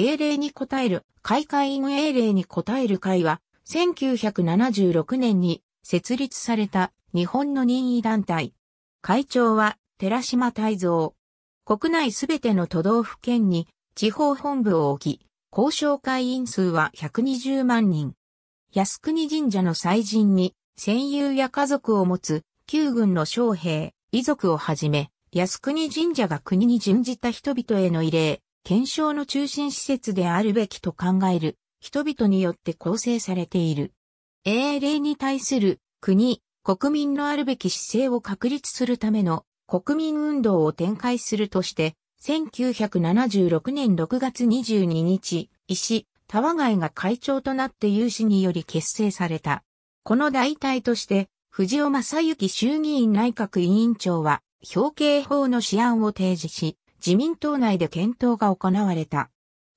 英霊に応える会会員英霊に応える会は、1976年に設立された日本の任意団体。会長は寺島泰造。国内すべての都道府県に地方本部を置き、交渉会員数は120万人。靖国神社の祭神に戦友や家族を持つ旧軍の将兵、遺族をはじめ、靖国神社が国に準じた人々への慰霊、検証の中心施設であるべきと考える人々によって構成されている。英霊に対する国、国民のあるべき姿勢を確立するための国民運動を展開するとして、1976年6月22日、石、タワガイが会長となって有志により結成された。この代替として、藤尾正幸衆議院内閣委員長は、表敬法の試案を提示し、自民党内で検討が行われた。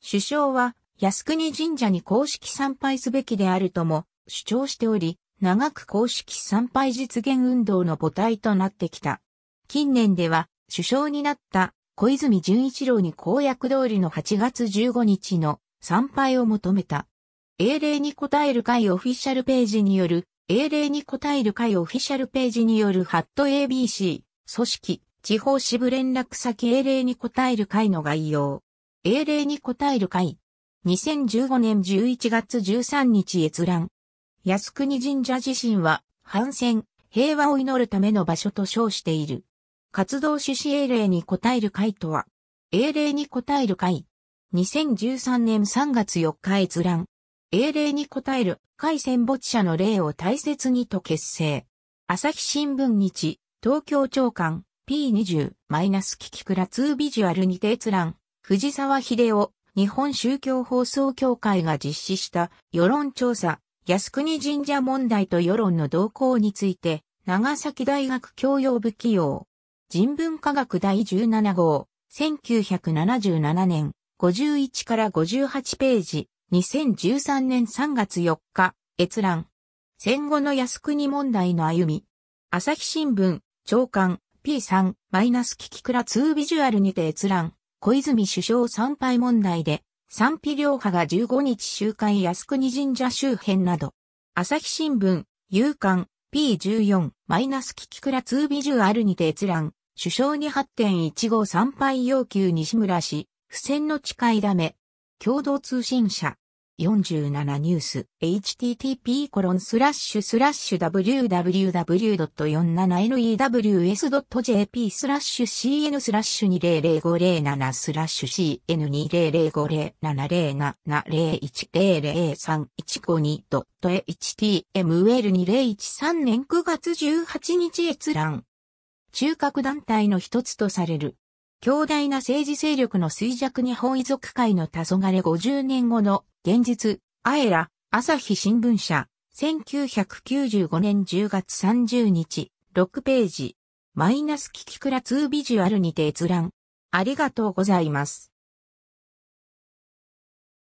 首相は、靖国神社に公式参拝すべきであるとも主張しており、長く公式参拝実現運動の母体となってきた。近年では、首相になった小泉純一郎に公約通りの8月15日の参拝を求めた。英霊に応える会オフィシャルページによる、英霊に応える会オフィシャルページによるハット ABC、組織、地方支部連絡先英霊に応える会の概要。英霊に応える会。2015年11月13日閲覧。靖国神社自身は、反戦、平和を祈るための場所と称している。活動趣旨英霊に応える会とは、英霊に応える会。2013年3月4日閲覧。英霊に応える会戦没者の霊を大切にと結成。朝日新聞日、東京長官。P20、マイナスキキクラ2ビジュアルにて閲覧、藤沢秀夫、日本宗教放送協会が実施した世論調査、靖国神社問題と世論の動向について、長崎大学教養部起用。人文科学第17号、1977年、51から58ページ、2013年3月4日、閲覧。戦後の靖国問題の歩み。朝日新聞、長官、P3-、キキクラ2ビジュアルにて閲覧、小泉首相参拝問題で、賛否両派が15日集会靖国神社周辺など、朝日新聞、夕刊、P14-、キキクラ2ビジュアルにて閲覧、首相に8.15参拝要求西村氏、不戦の誓いだめ、共同通信社。47ニュース http コロンスラッシュスラッシュ www.47news.jp スラッシュ cn スラッシュ200507スラッシュ cn2005070701003152.html2013 年9月18日閲覧中核団体の一つとされる強大な政治勢力の衰弱に本遺族会の黄昏50年後の現実、アエラ、朝日新聞社、1995年10月30日、6ページ、マイナスキキクラ2ビジュアルにて閲覧。ありがとうございます。